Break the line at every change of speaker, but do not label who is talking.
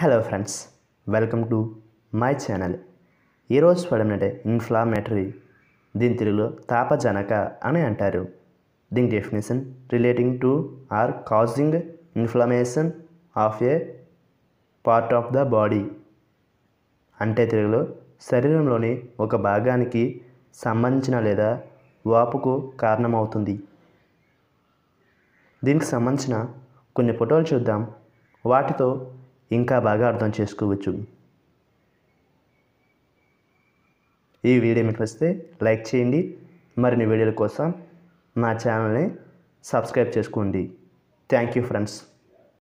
hello friends welcome to my channel ఈరోజు పడినంటే inflammatory దీని తెలుగులో తాపజనక అని అంటారు దీని definition relating to or causing inflammation of a part of the body అంటే తెలుగులో శరీరంలోని ఒక భాగానికి సంబంధించిన లేదా వాపుకు కారణమవుతుంది దీనికి సంబంధించిన కొన్ని ఫోటోలు చూద్దాం వాటితో ఇంకా బాగా అర్థం చేసుకోవచ్చు ఈ వీడియో మీకు నచ్చితే లైక్ చేయండి మరిన్ని వీడియోల కోసం మా ఛానల్ని సబ్స్క్రైబ్ చేసుకోండి థ్యాంక్ యూ ఫ్రెండ్స్